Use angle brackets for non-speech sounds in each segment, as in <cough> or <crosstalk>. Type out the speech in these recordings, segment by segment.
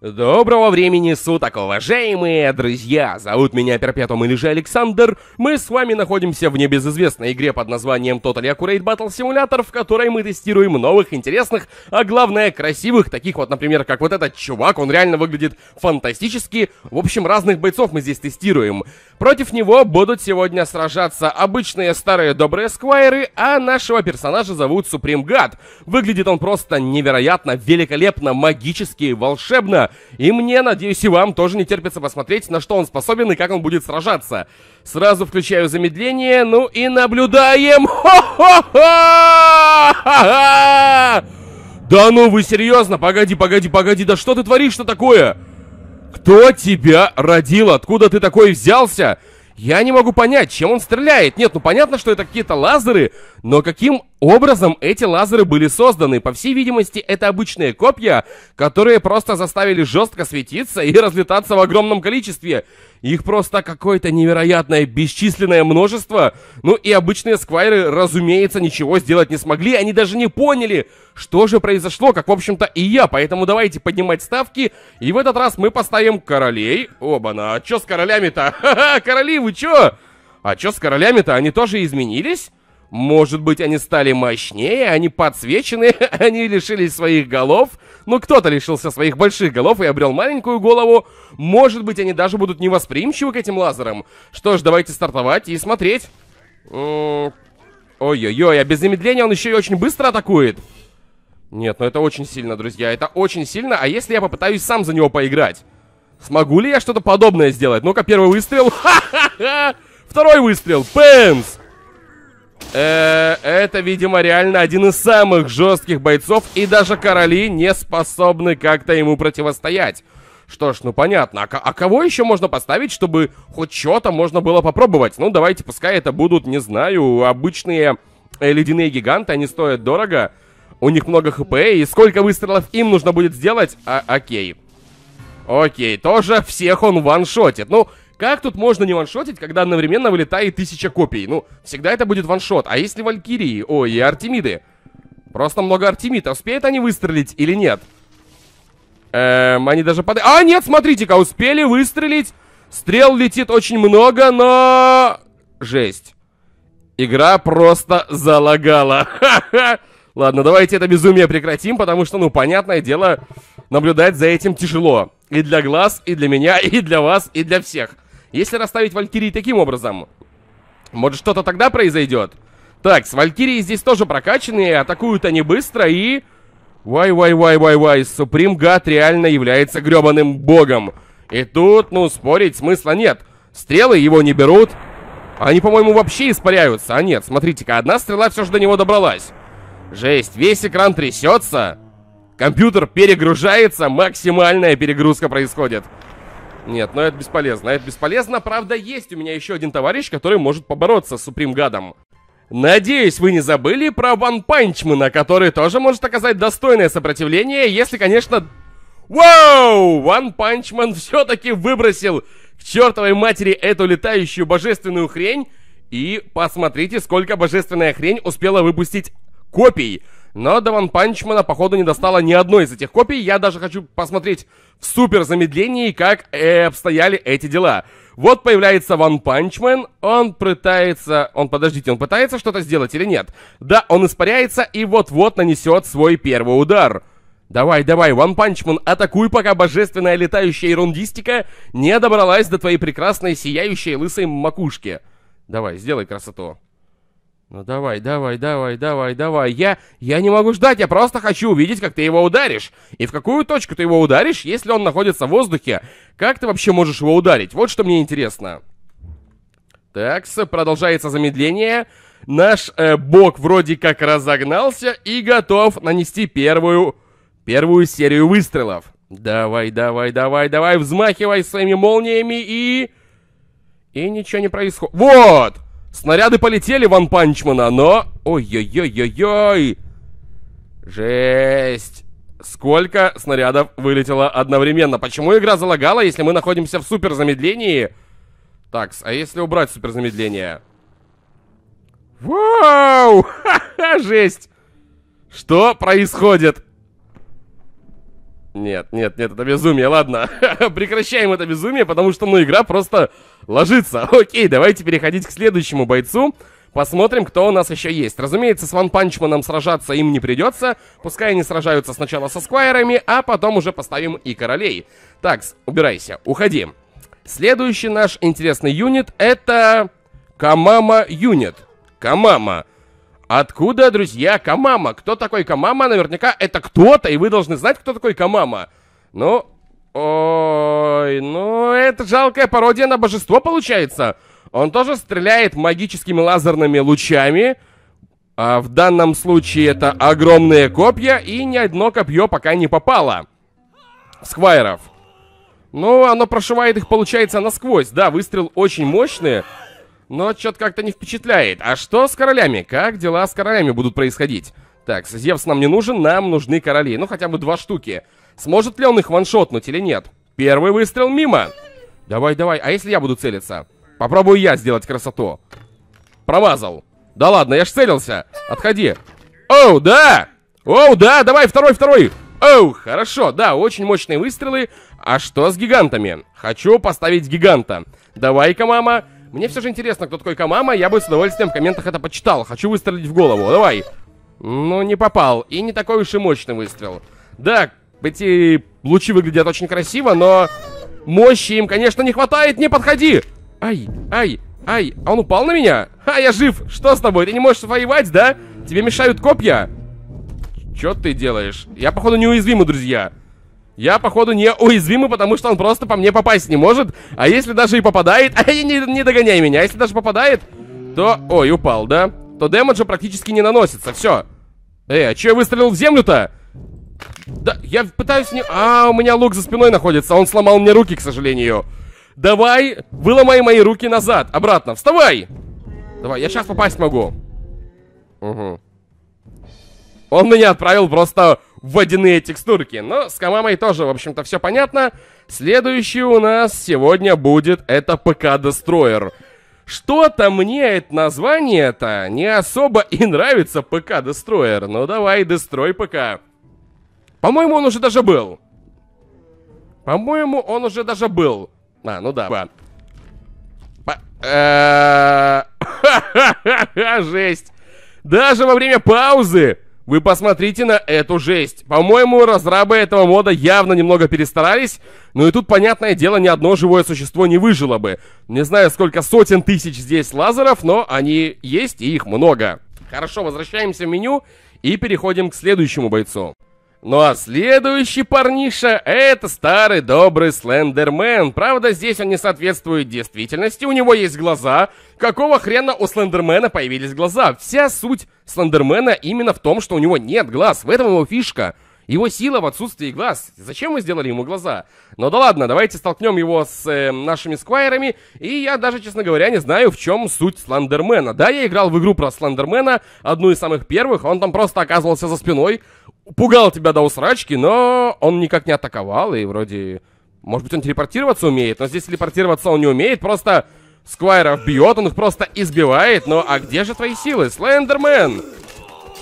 Доброго времени суток, уважаемые друзья! Зовут меня Перпетум или же Александр. Мы с вами находимся в небезызвестной игре под названием Total Accurate Battle Simulator, в которой мы тестируем новых, интересных, а главное, красивых, таких вот, например, как вот этот чувак, он реально выглядит фантастически. В общем, разных бойцов мы здесь тестируем. Против него будут сегодня сражаться обычные старые добрые сквайры, а нашего персонажа зовут Суприм Гад. Выглядит он просто невероятно, великолепно, магически, волшебно. И мне, надеюсь, и вам тоже не терпится посмотреть, на что он способен и как он будет сражаться. Сразу включаю замедление, ну и наблюдаем. Да ну вы серьезно? Погоди, погоди, погоди, да что ты творишь что такое? Кто тебя родил? Откуда ты такой взялся? Я не могу понять, чем он стреляет. Нет, ну понятно, что это какие-то лазеры, но каким образом эти лазеры были созданы? По всей видимости, это обычные копья, которые просто заставили жестко светиться и <laughs> разлетаться в огромном количестве. Их просто какое-то невероятное бесчисленное множество. Ну и обычные сквайры, разумеется, ничего сделать не смогли. Они даже не поняли, что же произошло, как, в общем-то, и я. Поэтому давайте поднимать ставки. И в этот раз мы поставим королей. Оба-на, а чё с королями-то? <laughs> Ха-ха, короли, вы чё? А чё с королями-то? Они тоже изменились? Может быть, они стали мощнее, они подсвечены, <laughs> они лишились своих голов, но кто-то лишился своих больших голов и обрел маленькую голову. Может быть, они даже будут невосприимчивы к этим лазерам. Что ж, давайте стартовать и смотреть. Ой-ой-ой, а без замедления он еще и очень быстро атакует. Нет, ну это очень сильно, друзья. Это очень сильно. А если я попытаюсь сам за него поиграть? Смогу ли я что-то подобное сделать? Ну-ка, первый выстрел. <laughs> Ха-ха-ха! Второй выстрел. пэнс! Э, это, видимо, реально один из самых жестких бойцов, и даже короли не способны как-то ему противостоять. Что ж, ну понятно. А, а кого еще можно поставить, чтобы хоть что-то можно было попробовать? Ну, давайте, пускай это будут, не знаю, обычные э, ледяные гиганты, они стоят дорого. У них много хп, и сколько выстрелов им нужно будет сделать? А, окей. Окей, тоже всех он ваншотит. Ну, как тут можно не ваншотить, когда одновременно вылетает тысяча копий? Ну, всегда это будет ваншот. А если Валькирии? Ой, и Артемиды. Просто много Артемида. Успеют они выстрелить или нет? Эм, они даже под... А, нет, смотрите-ка, успели выстрелить. Стрел летит очень много, но... Жесть. Игра просто залагала. <laughs> Ха-ха. Ладно, давайте это безумие прекратим, потому что, ну, понятное дело, наблюдать за этим тяжело. И для глаз, и для меня, <laughs> и для вас, и для всех. Если расставить Валькирии таким образом, может что-то тогда произойдет? Так, с Валькирией здесь тоже прокачанные, атакуют они быстро и... Вай-вай-вай-вай-вай, Суприм Гад реально является гребаным богом. И тут, ну, спорить смысла нет. Стрелы его не берут. Они, по-моему, вообще испаряются. А нет, смотрите-ка, одна стрела все же до него добралась. Жесть, весь экран трясется. Компьютер перегружается, максимальная перегрузка происходит. Нет, но это бесполезно, это бесполезно. Правда, есть у меня еще один товарищ, который может побороться с Суприм Гадом. Надеюсь, вы не забыли про Ван Панчмена, который тоже может оказать достойное сопротивление, если, конечно... Вау! Ван Панчман все-таки выбросил к чертовой матери эту летающую божественную хрень. И посмотрите, сколько божественная хрень успела выпустить копий. Но до Ван Панчмана, походу, не достало ни одной из этих копий. Я даже хочу посмотреть в супер замедлении, как э, обстояли эти дела. Вот появляется Ван Панчмен, он пытается... Он, подождите, он пытается что-то сделать или нет? Да, он испаряется и вот-вот нанесет свой первый удар. Давай, давай, Ван Панчман, атакуй, пока божественная летающая ерундистика не добралась до твоей прекрасной сияющей лысой макушки. Давай, сделай красоту. Ну давай, давай, давай, давай, давай. Я, я не могу ждать, я просто хочу увидеть, как ты его ударишь. И в какую точку ты его ударишь, если он находится в воздухе. Как ты вообще можешь его ударить? Вот что мне интересно. Так, продолжается замедление. Наш э, бог вроде как разогнался и готов нанести первую, первую серию выстрелов. Давай, давай, давай, давай, взмахивай своими молниями и... И ничего не происходит. Вот! Снаряды полетели в Анпанчмана, но... Ой-ой-ой-ой-ой! Жесть! Сколько снарядов вылетело одновременно? Почему игра залагала, если мы находимся в суперзамедлении? Так, а если убрать суперзамедление? Вау! <laughs> Ха-ха, жесть! Что происходит? Нет, нет, нет, это безумие, ладно. <laughs> Прекращаем это безумие, потому что, ну, игра просто ложится. <laughs> Окей, давайте переходить к следующему бойцу. Посмотрим, кто у нас еще есть. Разумеется, с Ван Панчманом сражаться им не придется. Пускай они сражаются сначала со Сквайрами, а потом уже поставим и королей. Так, убирайся, уходи. Следующий наш интересный юнит это... Камама юнит. Камама. Откуда, друзья, Камама? Кто такой Камама? Наверняка это кто-то, и вы должны знать, кто такой Камама. Ну, ой, ну это жалкая пародия на божество получается. Он тоже стреляет магическими лазерными лучами. А в данном случае это огромные копья, и ни одно копье пока не попало. Сквайров. Ну, оно прошивает их, получается, насквозь. Да, выстрел очень мощный но что-то как-то не впечатляет. А что с королями? Как дела с королями будут происходить? Так, Зевс нам не нужен, нам нужны короли. Ну, хотя бы два штуки. Сможет ли он их ваншотнуть или нет? Первый выстрел мимо. Давай, давай. А если я буду целиться? Попробую я сделать красоту. Промазал. Да ладно, я ж целился. Отходи. Оу, да! Оу, да, давай, второй, второй! Оу, хорошо, да, очень мощные выстрелы. А что с гигантами? Хочу поставить гиганта. Давай-ка, мама. Мне все же интересно, кто такой Камама, я бы с удовольствием в комментах это почитал. Хочу выстрелить в голову, давай. Ну, не попал. И не такой уж и мощный выстрел. Да, эти лучи выглядят очень красиво, но... Мощи им, конечно, не хватает, не подходи! Ай, ай, ай, а он упал на меня? А я жив! Что с тобой? Ты не можешь воевать, да? Тебе мешают копья? Чё ты делаешь? Я, походу, неуязвимый, друзья. Я, походу, не уязвимый, потому что он просто по мне попасть не может. А если даже и попадает... <laughs> ай, не, не догоняй меня. если даже попадает, то... Ой, упал, да? То дэмэджа практически не наносится. Все. Эй, а че я выстрелил в землю-то? Да, я пытаюсь не... А, у меня лук за спиной находится. Он сломал мне руки, к сожалению. Давай, выломай мои руки назад. Обратно. Вставай! Давай, я сейчас попасть могу. Угу. Он меня отправил просто в водяные текстурки. Но с Камамой тоже, в общем-то, все понятно. Следующий у нас сегодня будет это ПК Дестройер. Что-то мне это название-то не особо и нравится ПК Дестройер. Ну давай, Дестрой ПК. По-моему, он уже даже был. По-моему, он уже даже был. А, ну да. <laughs> Жесть. Даже во время паузы вы посмотрите на эту жесть. По-моему, разрабы этого мода явно немного перестарались, но ну и тут, понятное дело, ни одно живое существо не выжило бы. Не знаю, сколько сотен тысяч здесь лазеров, но они есть и их много. Хорошо, возвращаемся в меню и переходим к следующему бойцу. Ну а следующий парниша — это старый добрый Слендермен. Правда, здесь он не соответствует действительности, у него есть глаза. Какого хрена у Слендермена появились глаза? Вся суть Слендермена именно в том, что у него нет глаз, в этом его фишка — его сила в отсутствии глаз. Зачем мы сделали ему глаза? Ну да ладно, давайте столкнем его с э, нашими сквайрами. И я даже, честно говоря, не знаю, в чем суть Сландермена. Да, я играл в игру про Сландермена, одну из самых первых. Он там просто оказывался за спиной, пугал тебя до усрачки, но он никак не атаковал. И вроде... Может быть, он телепортироваться умеет, но здесь телепортироваться он не умеет, просто... Сквайров бьет, он их просто избивает. Но а где же твои силы, Слендермен?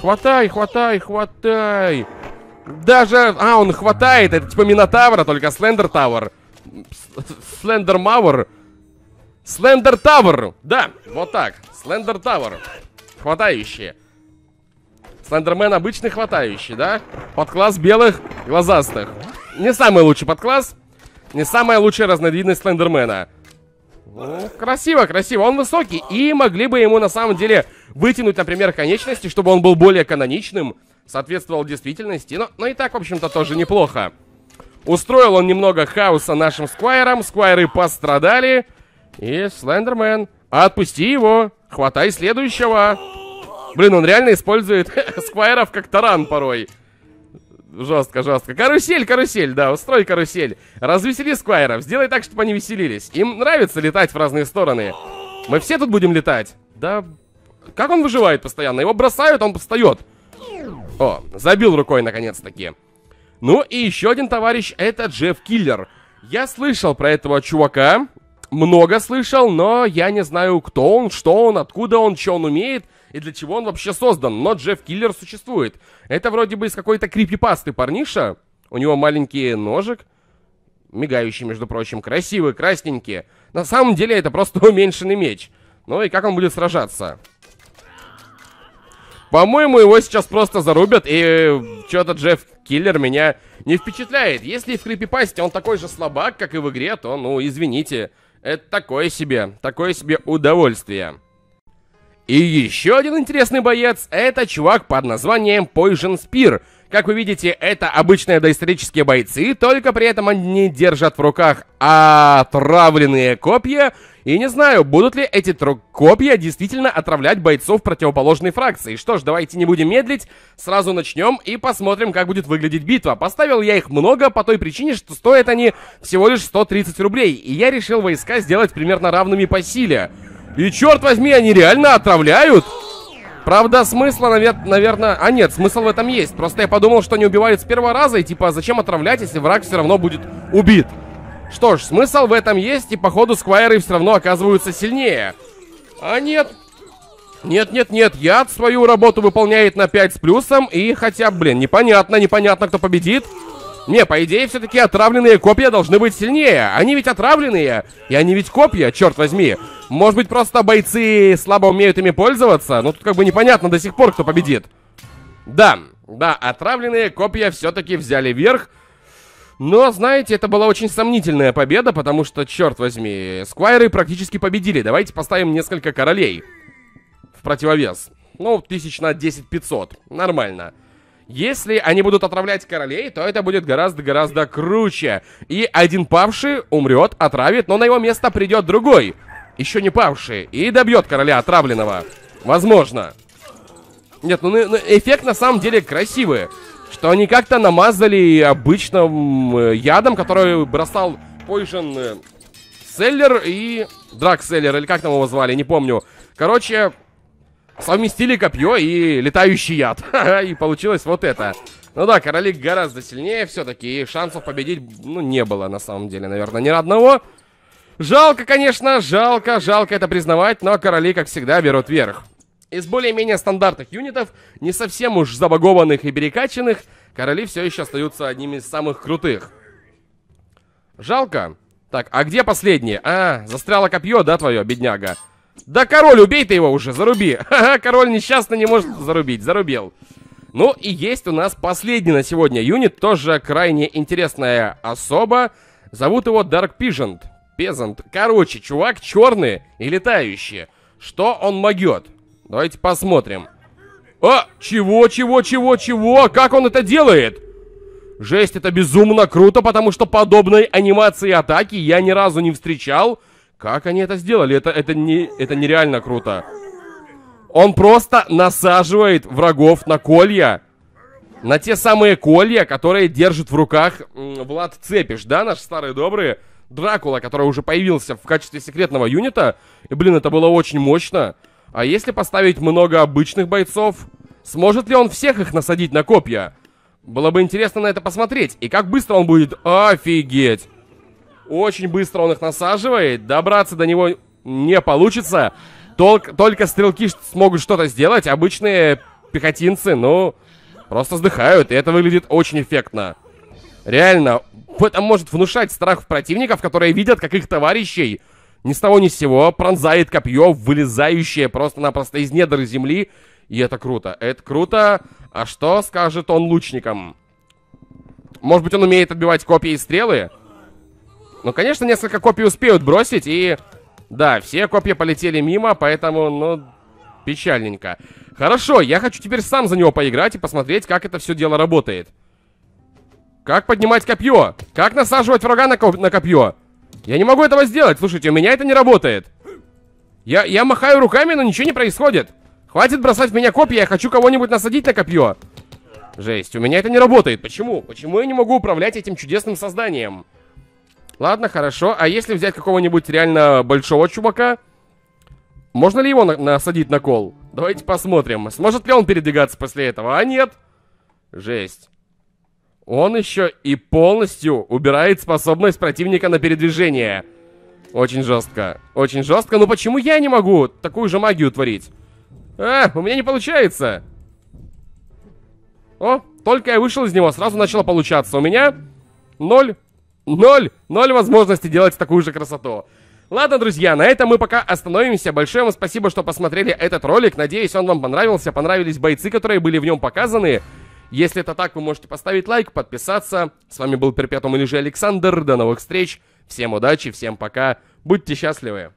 Хватай, хватай, хватай. Даже... А, он хватает. Это типа Минотавра, только Слендер Тавр. Слендер Мауэр. Слендер Тавр. Да, вот так. Слендер Тавр. Хватающие. Слендермен обычный хватающий, да? Подкласс белых глазастых. Не самый лучший подкласс. Не самая лучшая разновидность Слендермена. Ну, красиво, красиво. Он высокий. И могли бы ему на самом деле вытянуть, например, конечности, чтобы он был более каноничным соответствовал действительности, но, но и так, в общем-то, тоже неплохо. Устроил он немного хаоса нашим сквайрам, сквайры пострадали. И Слендермен, отпусти его, хватай следующего. Блин, он реально использует <laughs> сквайров как таран порой. Жестко, жестко. Карусель, карусель, да, устрой карусель. Развесели сквайров, сделай так, чтобы они веселились. Им нравится летать в разные стороны. Мы все тут будем летать. Да, как он выживает постоянно? Его бросают, он встает. О, забил рукой наконец-таки. Ну и еще один товарищ, это Джефф Киллер. Я слышал про этого чувака, много слышал, но я не знаю, кто он, что он, откуда он, что он умеет и для чего он вообще создан. Но Джефф Киллер существует. Это вроде бы из какой-то крипипасты парниша. У него маленький ножик, мигающий, между прочим, красивый, красненький. На самом деле это просто <laughs> уменьшенный меч. Ну и как он будет сражаться? По-моему, его сейчас просто зарубят, и э, что-то Джефф Киллер меня не впечатляет. Если в Крипипасте он такой же слабак, как и в игре, то, ну, извините, это такое себе, такое себе удовольствие. И еще один интересный боец — это чувак под названием Poison Spear — как вы видите, это обычные доисторические бойцы, только при этом они держат в руках отравленные копья. И не знаю, будут ли эти копья действительно отравлять бойцов противоположной фракции. Что ж, давайте не будем медлить, сразу начнем и посмотрим, как будет выглядеть битва. Поставил я их много по той причине, что стоят они всего лишь 130 рублей, и я решил войска сделать примерно равными по силе. И черт возьми, они реально отравляют? Правда, смысла, навер... наверное... А нет, смысл в этом есть. Просто я подумал, что они убивают с первого раза, и типа, а зачем отравлять, если враг все равно будет убит? Что ж, смысл в этом есть, и походу сквайры все равно оказываются сильнее. А нет. Нет-нет-нет, яд свою работу выполняет на 5 с плюсом, и хотя, блин, непонятно, непонятно, кто победит. Не, по идее, все-таки отравленные копья должны быть сильнее. Они ведь отравленные. И они ведь копья, черт возьми. Может быть, просто бойцы слабо умеют ими пользоваться? Но ну, тут как бы непонятно до сих пор, кто победит. Да, да, отравленные копья все-таки взяли верх. Но, знаете, это была очень сомнительная победа, потому что, черт возьми, сквайры практически победили. Давайте поставим несколько королей в противовес. Ну, тысяч на 10-500. Нормально. Нормально. Если они будут отравлять королей, то это будет гораздо-гораздо круче. И один павший умрет, отравит, но на его место придет другой. Еще не павший. И добьет короля отравленного. Возможно. Нет, ну, ну эффект на самом деле красивый. Что они как-то намазали обычным э, ядом, который бросал Poison Селлер э, и... Дракселлер, или как там его звали, не помню. Короче, совместили копье и летающий яд. <laughs> И получилось вот это. Ну да, королик гораздо сильнее все-таки, и шансов победить, ну, не было на самом деле, наверное, ни одного. Жалко, конечно, жалко, жалко это признавать, но короли, как всегда, берут верх. Из более-менее стандартных юнитов, не совсем уж забагованных и перекачанных, короли все еще остаются одними из самых крутых. Жалко. Так, а где последние? А, застряло копье, да, твое, бедняга? Да король, убей ты его уже, заруби. <laughs> король несчастно не может зарубить, зарубил. Ну и есть у нас последний на сегодня юнит, тоже крайне интересная особа. Зовут его Dark Pigeon. Пезант. Короче, чувак черный и летающий. Что он могет? Давайте посмотрим. А, чего, чего, чего, чего? Как он это делает? Жесть, это безумно круто, потому что подобной анимации атаки я ни разу не встречал. Как они это сделали? Это, это, не, это нереально круто. Он просто насаживает врагов на колья. На те самые колья, которые держит в руках Влад Цепиш, да, наш старый добрый Дракула, который уже появился в качестве секретного юнита. И, блин, это было очень мощно. А если поставить много обычных бойцов, сможет ли он всех их насадить на копья? Было бы интересно на это посмотреть. И как быстро он будет... Офигеть! Очень быстро он их насаживает. Добраться до него не получится. Толк, только стрелки смогут что-то сделать. Обычные пехотинцы, ну, просто вздыхают. И это выглядит очень эффектно. Реально, это может внушать страх в противников, которые видят, как их товарищей ни с того ни с сего пронзает копье, вылезающее просто-напросто из недр земли. И это круто, это круто. А что скажет он лучникам? Может быть, он умеет отбивать копья и стрелы? Ну, конечно, несколько копий успеют бросить, и... Да, все копья полетели мимо, поэтому, ну, печальненько. Хорошо, я хочу теперь сам за него поиграть и посмотреть, как это все дело работает. Как поднимать копье? Как насаживать врага на, коп на копье? Я не могу этого сделать, слушайте, у меня это не работает. Я, я махаю руками, но ничего не происходит. Хватит бросать в меня копья, я хочу кого-нибудь насадить на копье. Жесть, у меня это не работает. Почему? Почему я не могу управлять этим чудесным созданием? Ладно, хорошо. А если взять какого-нибудь реально большого чувака, можно ли его на насадить на кол? Давайте посмотрим, сможет ли он передвигаться после этого, а нет. Жесть. Он еще и полностью убирает способность противника на передвижение. Очень жестко. Очень жестко. Но почему я не могу такую же магию творить? А, у меня не получается. О, только я вышел из него, сразу начало получаться. У меня ноль. Ноль! Ноль возможности делать такую же красоту. Ладно, друзья, на этом мы пока остановимся. Большое вам спасибо, что посмотрели этот ролик. Надеюсь, он вам понравился. Понравились бойцы, которые были в нем показаны. Если это так, вы можете поставить лайк, подписаться. С вами был Перпетум или же Александр. До новых встреч. Всем удачи, всем пока. Будьте счастливы.